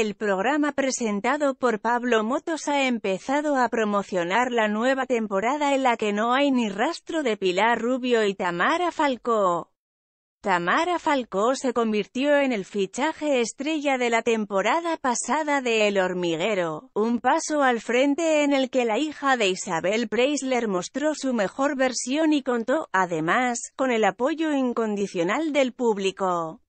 El programa presentado por Pablo Motos ha empezado a promocionar la nueva temporada en la que no hay ni rastro de Pilar Rubio y Tamara Falcó. Tamara Falcó se convirtió en el fichaje estrella de la temporada pasada de El Hormiguero, un paso al frente en el que la hija de Isabel Preisler mostró su mejor versión y contó, además, con el apoyo incondicional del público.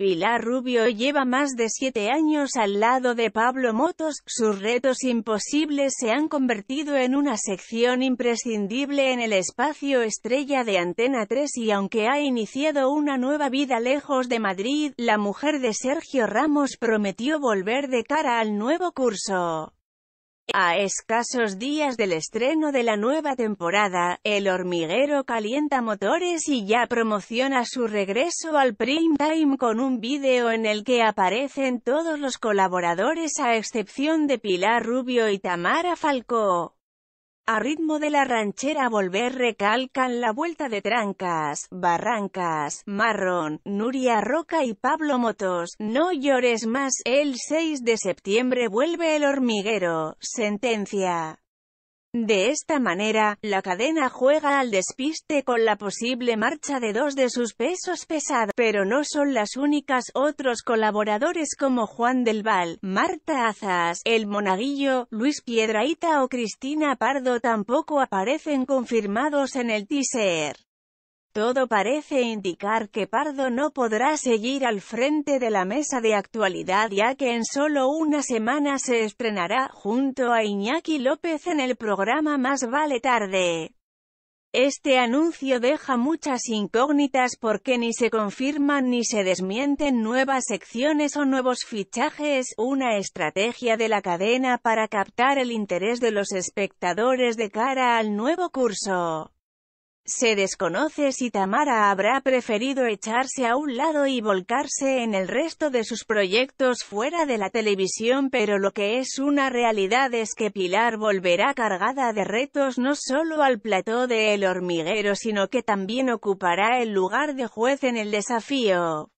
Pilar Rubio lleva más de siete años al lado de Pablo Motos, sus retos imposibles se han convertido en una sección imprescindible en el espacio estrella de Antena 3 y aunque ha iniciado una nueva vida lejos de Madrid, la mujer de Sergio Ramos prometió volver de cara al nuevo curso. A escasos días del estreno de la nueva temporada, El Hormiguero calienta motores y ya promociona su regreso al prime time con un vídeo en el que aparecen todos los colaboradores a excepción de Pilar Rubio y Tamara Falcó a ritmo de la ranchera volver recalcan la vuelta de Trancas, Barrancas, Marrón, Nuria Roca y Pablo Motos, No llores más, el 6 de septiembre vuelve el hormiguero, sentencia. De esta manera, la cadena juega al despiste con la posible marcha de dos de sus pesos pesados, pero no son las únicas. Otros colaboradores como Juan del Val, Marta Azas, El Monaguillo, Luis Piedraíta o Cristina Pardo tampoco aparecen confirmados en el teaser. Todo parece indicar que Pardo no podrá seguir al frente de la mesa de actualidad ya que en solo una semana se estrenará junto a Iñaki López en el programa Más vale tarde. Este anuncio deja muchas incógnitas porque ni se confirman ni se desmienten nuevas secciones o nuevos fichajes, una estrategia de la cadena para captar el interés de los espectadores de cara al nuevo curso. Se desconoce si Tamara habrá preferido echarse a un lado y volcarse en el resto de sus proyectos fuera de la televisión pero lo que es una realidad es que Pilar volverá cargada de retos no solo al plató de El Hormiguero sino que también ocupará el lugar de juez en el desafío.